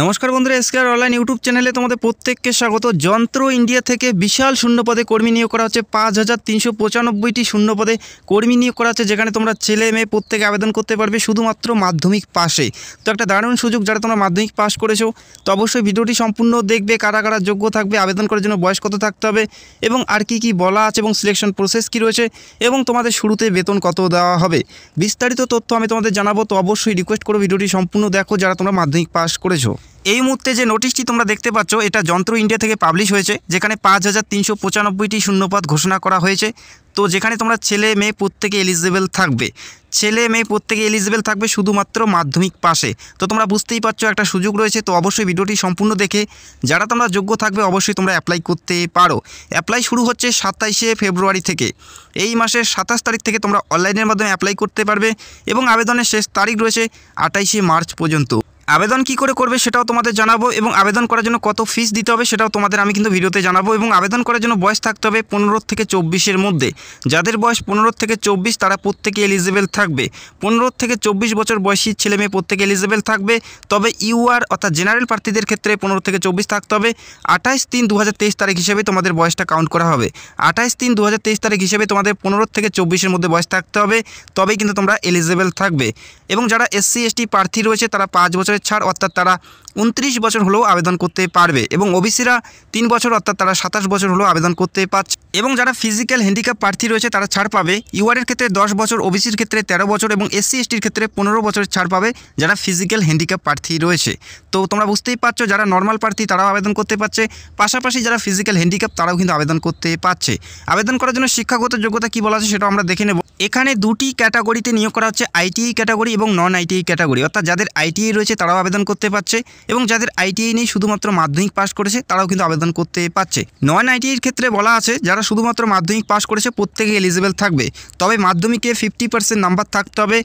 নমস্কার বন্ধুরা এসকেআর online YouTube চ্যানেলে তোমাদের প্রত্যেককে স্বাগত যন্ত্র ইন্ডিয়া থেকে বিশাল শূন্যপদে কর্মী নিয়োগ করা হচ্ছে পাঁচ হাজার তিনশো পঁচানব্বইটি শূন্যপদে কর্মী নিয়োগ করা হচ্ছে যেখানে তোমরা ছেলে মেয়ে প্রত্যেকে আবেদন করতে পারবে শুধুমাত্র মাধ্যমিক পাশে তো একটা দারুণ সুযোগ যারা তোমরা মাধ্যমিক পাশ করেছো তো অবশ্যই ভিডিওটি সম্পূর্ণ দেখবে কারা কারা যোগ্য থাকবে আবেদন করার জন্য বয়স কত থাকতে হবে এবং আর কি কি বলা আছে এবং সিলেকশন প্রসেস কি রয়েছে এবং তোমাদের শুরুতে বেতন কত দেওয়া হবে বিস্তারিত তথ্য আমি তোমাদের জানাবো তো অবশ্যই রিকোয়েস্ট করো ভিডিওটি সম্পূর্ণ দেখো যারা তোমরা মাধ্যমিক পাশ করেছো এই মুহূর্তে যে নোটিশটি তোমরা দেখতে পাচ্ছ এটা যন্ত্র ইন্ডিয়া থেকে পাবলিশ হয়েছে যেখানে পাঁচ হাজার তিনশো পঁচানব্বইটি শূন্যপদ ঘোষণা করা হয়েছে তো যেখানে তোমরা ছেলে মেয়ে প্রত্যেকে এলিজিবেল থাকবে ছেলে মেয়ে প্রত্যেকে এলিজিবেল থাকবে শুধুমাত্র মাধ্যমিক পাশে তো তোমরা বুঝতেই পারছো একটা সুযোগ রয়েছে তো অবশ্যই ভিডিওটি সম্পূর্ণ দেখে যারা তোমরা যোগ্য থাকবে অবশ্যই তোমরা অ্যাপ্লাই করতে পারো অ্যাপ্লাই শুরু হচ্ছে সাতাইশে ফেব্রুয়ারি থেকে এই মাসের সাতাশ তারিখ থেকে তোমরা অনলাইনের মাধ্যমে অ্যাপ্লাই করতে পারবে এবং আবেদনের শেষ তারিখ রয়েছে আটাইশে মার্চ পর্যন্ত আবেদন কি করে করবে সেটাও তোমাদের জানাবো এবং আবেদন করার জন্য কত ফিস দিতে হবে সেটাও তোমাদের আমি কিন্তু ভিডিওতে জানাবো এবং আবেদন করার জন্য বয়স থাকতে হবে পনেরো থেকে চব্বিশের মধ্যে যাদের বয়স পনেরো থেকে চব্বিশ তারা প্রত্যেকে এলিজেবেল থাকবে পনেরো থেকে চব্বিশ বছর বয়সী ছেলে মেয়ে প্রত্যেকে এলিজেবেল থাকবে তবে ইউআর অর্থাৎ জেনারেল প্রার্থীদের ক্ষেত্রে পনেরো থেকে চব্বিশ থাকতে হবে আঠাশ তিন দু তারিখ হিসেবে তোমাদের বয়সটা কাউন্ট করা হবে আঠাশ তিন দু তারিখ হিসেবে তোমাদের পনেরো থেকে চব্বিশের মধ্যে বয়স থাকতে হবে তবেই কিন্তু তোমরা এলিজেবেল থাকবে এবং যারা এসসি এসটি প্রার্থী রয়েছে তারা পাঁচ বছর বছরের ছাড় অর্থাৎ তারা উনত্রিশ বছর হলেও আবেদন করতে পারবে এবং ওবিসিরা তিন বছর অর্থাৎ তারা সাতাশ বছর হলেও আবেদন করতে পারছে এবং যারা ফিজিক্যাল হ্যান্ডিক্যাপ প্রার্থী রয়েছে তারা ছাড় পাবে ইউআরের ক্ষেত্রে দশ বছর ওবিসির ক্ষেত্রে তেরো বছর এবং এসসি এসটির ক্ষেত্রে পনেরো বছরের ছাড় পাবে যারা ফিজিক্যাল হ্যান্ডিক্যাপ প্রার্থী রয়েছে তো তোমরা বুঝতেই পারছো যারা নর্মাল প্রার্থী তারাও আবেদন করতে পারছে পাশাপাশি যারা ফিজিক্যাল হ্যান্ডিক্যাপ তারাও কিন্তু আবেদন করতে পারছে আবেদন করার জন্য শিক্ষাগত যোগ্যতা কী বলা আছে সেটাও আমরা দেখে নেব এখানে দুটি ক্যাটাগরিতে নিয়োগ করা হচ্ছে আইটিআই e ক্যাটাগরি এবং নন আইটিআই e ক্যাটাগরি অর্থাৎ যাদের আইটিআই e রয়েছে তারাও আবেদন করতে পারছে এবং যাদের আইটিআই নেই শুধুমাত্র মাধ্যমিক পাশ করেছে তারাও কিন্তু আবেদন করতে পারছে নন আইটিআইয়ের ক্ষেত্রে বলা আছে যারা শুধুমাত্র মাধ্যমিক পাশ করেছে প্রত্যেকে এলিজিবেল থাকবে তবে মাধ্যমিকে ফিফটি পার্সেন্ট নাম্বার থাকতে হবে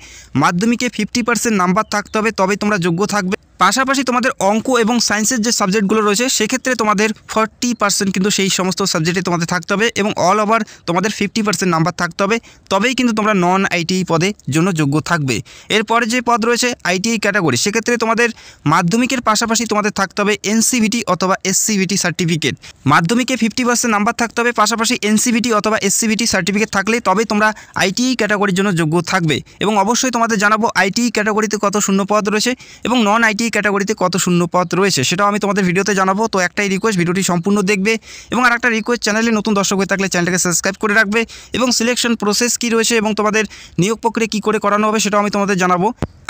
মাধ্যমিকে ফিফটি পার্সেন্ট নাম্বার থাকতে হবে তবে তোমরা যোগ্য থাকবে পাশাপাশি তোমাদের অঙ্ক এবং সায়েন্সের যে সাবজেক্টগুলো রয়েছে সেক্ষেত্রে তোমাদের ফর্টি পার্সেন্ট কিন্তু সেই সমস্ত সাবজেক্টে তোমাদের থাকতে হবে এবং অল ওভার তোমাদের ফিফটি পার্সেন্ট নাম্বার থাকতে হবে তবেই কিন্তু তোমরা নন আইটিআই পদের জন্য যোগ্য থাকবে এরপরে যে পদ রয়েছে আইটিআই ক্যাটাগরি e সেক্ষেত্রে তোমাদের মাধ্যমিকের পাশাপাশি তোমাদের থাকতে হবে এনসিভিটি অথবা এসসিভিটি সার্টিফিকেট মাধ্যমিকে ফিফটি পার্সেন্ট নাম্বার থাকতে হবে পাশাপাশি এনসিভিটি অথবা এসসিভিটি সার্টিফিকেট থাকলে তবে তোমরা আইটিআই ক্যাটাগরির e জন্য যোগ্য থাকবে এবং অবশ্যই তোমাদের জানাবো আইটিআই ক্যাটাগরিতে e কত শূন্য পদ রয়েছে এবং নন আইটিআই ক্যাটাগরিতে কত শূন্য পথ রয়েছে সেটাও আমি তোমাদের ভিডিওতে জানাবো তো একটাই রিকোয়েস্ট ভিডিওটি সম্পূর্ণ দেখবে এবং আর একটা রিকোয়েস্ট চ্যানেলে নতুন দর্শক হয়ে থাকলে চ্যানেলটাকে সাবস্ক্রাইব করে রাখবে এবং সিলেকশন প্রসেস কী রয়েছে এবং তোমাদের নিয়োগ প্রক্রিয়া কী করে করানো হবে সেটাও আমি তোমাদের জানাবো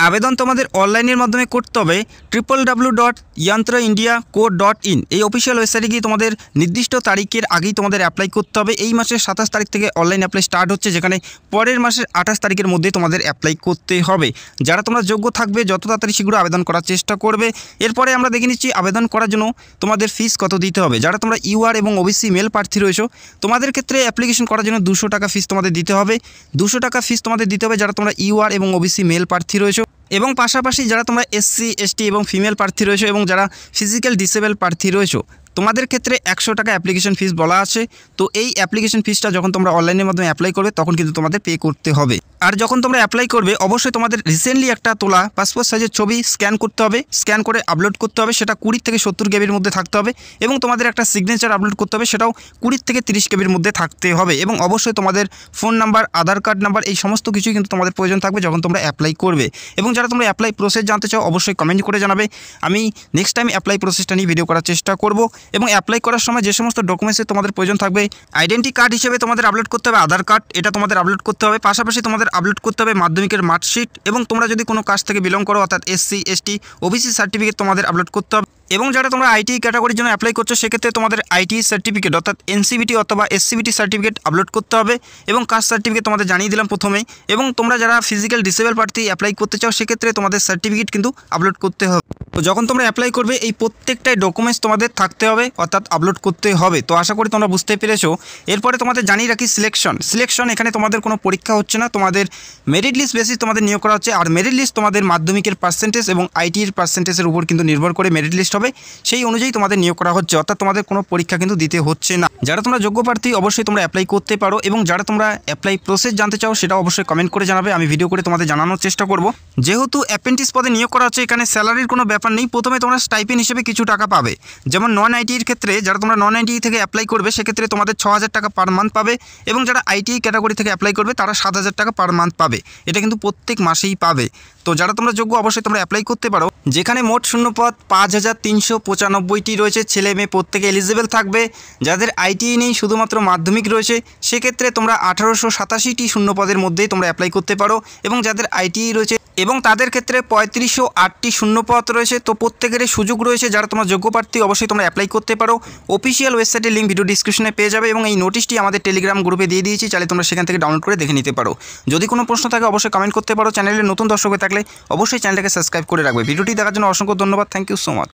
আবেদন তোমাদের অনলাইনের মাধ্যমে করতে হবে triple W dot Yantra India co dot in এই অফিসিয়াল ওয়েবসাইটে গিয়ে তোমাদের নির্দিষ্ট তারিখের আগেই তোমাদের অ্যাপ্লাই করতে হবে এই মাসের সাতাশ তারিখ থেকে অনলাইন অ্যাপ্লাই স্টার্ট হচ্ছে যেখানে পরের মাসের আঠাশ তারিখের মধ্যে তোমাদের অ্যাপ্লাই করতে হবে যারা তোমরা যোগ্য থাকবে যত তাড়াতাড়ি শীঘ্র আবেদন করার চেষ্টা করবে এরপরে আমরা দেখে নিচ্ছি আবেদন করার জন্য তোমাদের ফিস কত দিতে হবে যারা তোমরা ইউআর এবং ওবিসি মেল প্রার্থী রয়েছো তোমাদের ক্ষেত্রে অ্যাপ্লিকেশন করার জন্য দুশো টাকা ফিস তোমাদের দিতে হবে দুশো টাকা ফিস তোমাদের দিতে হবে যারা তোমরা ইউআর এবং ওবিসি মেল প্রার্থী রয়েছো এবং পাশাপাশি যারা তোমরা এসসি এসটি এবং ফিমেল প্রার্থী রয়েছে এবং যারা ফিজিক্যাল ডিসেবল প্রার্থী রয়েছে তোমাদের ক্ষেত্রে একশো টাকা অ্যাপ্লিকেশন ফিস বলা আছে তো এই অ্যাপ্লিকেশন ফিসটা যখন তোমরা অনলাইনের মাধ্যমে অ্যাপ্লাই করবে তখন কিন্তু তোমাদের পে করতে হবে আর যখন তোমরা অ্যাপ্লাই করবে অবশ্যই তোমাদের রিসেন্টলি একটা তোলা পাসপোর্ট সাইজের ছবি স্ক্যান করতে হবে স্ক্যান করে আপলোড করতে হবে সেটা কুড়ি থেকে সত্তর কেবির মধ্যে থাকতে হবে এবং তোমাদের একটা সিগনেচার আপলোড করতে হবে সেটাও কুড়ি থেকে তিরিশ কেবির মধ্যে থাকতে হবে এবং অবশ্যই তোমাদের phone number Aadhaar card number এই সমস্ত কিছুই কিন্তু তোমাদের প্রয়োজন থাকবে যখন তোমরা অ্যাপ্লাই করবে এবং যারা তোমরা অ্যাপ্লাই প্রসেস জানতে চাও অবশ্যই কমেন্ট করে জানাবে আমি নেক্সট টাইম অ্যাপ্লাই প্রসেসটা নিয়ে ভিডিও করার চেষ্টা করব এবং অ্যাপ্লাই করার সময় যে সমস্ত ডকুমেন্টসে তোমাদের প্রয়োজন থাকবে আইডেন্টি কার্ড হিসেবে তোমাদের আপলোড করতে হবে আধার কার্ড এটা তোমাদের আপলোড করতে হবে পাশাপাশি তোমাদের আপলোড করতে হবে মাধ্যমিকের মার্কশিট এবং তোমরা যদি কোনো কাজ থেকে বিলং করো অর্থাৎ এসসি এসটি ওবিসি সার্টিফিকেট তোমাদের আপলোড করতে হবে এবং যারা তোমরা আইটি ক্যাটাগরির জন্য অ্যাপ্লাই করছো সেক্ষেত্রে তোমাদের আইটি সার্টিফিকেট অর্থাৎ এনসিবিটি অথবা এসসিবিটি সার্টিফিকেট আপলোড করতে হবে এবং কাস্ট সার্টিফিকেট তোমাদের জানিয়ে দিলাম প্রথমে এবং তোমরা যারা ফিজিক্যাল ডিসেবল প্রার্থী অ্যাপ্লাই করতে চাও সেক্ষেত্রে তোমাদের সার্টিফিকেট কিন্তু আপলোড করতে হবে তো যখন তোমরা অ্যাপ্লাই করবে এই প্রত্যেকটাই ডকুমেন্টস তোমাদের থাকতে হবে অর্থাৎ আপলোড করতে হবে তো আশা করি তোমরা বুঝতে পেরেছো এরপরে তোমাদের জানিয়ে রাখি সিলেকশন সিলেকশন এখানে তোমাদের কোনো পরীক্ষা হচ্ছে না তোমাদের মেরিট লিস্ট বেসিস তোমাদের নিয়োগ করা হচ্ছে আর মেরিট লিস্ট তোমাদের মাধ্যমিকের পার্সেন্টেজ এবং আইটির পার্সেন্টেজের উপর কিন্তু নির্ভর করে মেরিট লিস্ট হবে সেই অনুযায়ী তোমাদের নিয়োগ করা হচ্ছে অর্থাৎ তোমাদের কোনো পরীক্ষা কিন্তু দিতে হচ্ছে না যারা তোমরা যোগ্য প্রার্থী অবশ্যই তোমরা অ্যাপ্লাই করতে পারো এবং যারা তোমরা অ্যাপ্লাই প্রসেস জানতে চাও সেটা অবশ্যই কমেন্ট করে জানাবে আমি ভিডিও করে তোমাদের জানানোর চেষ্টা করব যেহেতু অ্যাপেন্টিস পদে নিয়োগ করা হচ্ছে এখানে স্যালারির কোনো ব্যাপার নেই প্রথমে তোমরা স্টাইপেন হিসেবে কিছু টাকা পাবে যেমন নন আইটির e ক্ষেত্রে যারা তোমরা নন আইটি e থেকে অ্যাপ্লাই করবে সেক্ষেত্রে তোমাদের ছ হাজার টাকা পার মান্থ পাবে এবং যারা আইটিআই ক্যাটাগরি e থেকে অ্যাপ্লাই করবে তারা সাত হাজার টাকা পার মান্থ পাবে এটা কিন্তু প্রত্যেক মাসেই পাবে তো যারা তোমরা যোগ্য অবশ্যই তোমরা অ্যাপ্লাই করতে পারো যেখানে মোট শূন্য পদ পাঁচ হাজার তিনশো পঁচানব্বইটি রয়েছে ছেলে মেয়ে প্রত্যেকে এলিজেবেল থাকবে যাদের আইটিআই e নেই শুধুমাত্র মাধ্যমিক রয়েছে সেক্ষেত্রে তোমরা আঠারোশো সাতাশিটি শূন্যপদের মধ্যেই তোমরা অ্যাপ্লাই করতে পারো এবং যাদের আইটিআই e রয়েছে এবং তাদের ক্ষেত্রে পঁয়ত্রিশশো আটটি শূন্যপদ রয়েছে তো প্রত্যেকের সুযোগ রয়েছে যারা তোমার যোগ্য প্রার্থী অবশ্যই তোমরা অ্যাপ্লাই করতে পারো অফিসিয়াল ওয়েবসাইটের লিঙ্ক ভিডিও ডিসক্রিপশনে পেয়ে যাবে এবং এই নোটিশটি আমাদের টেলিগ্রাম গ্রুপে দিয়ে দিয়েছি চাইলে তোমরা সেখান থেকে ডাউনলোড করে দেখে নিতে পারো যদি কোনো প্রশ্ন থাকে অবশ্যই কমেন্ট করতে পারো চ্যানেলের নতুন দর্শক থাকলে অবশ্যই চ্যানেলটাকে সাবস্ক্রাইব করে রাখবে ভিডিওটি দেখার জন্য অসংখ্য ধন্যবাদ থ্যাংক ইউ সো মাচ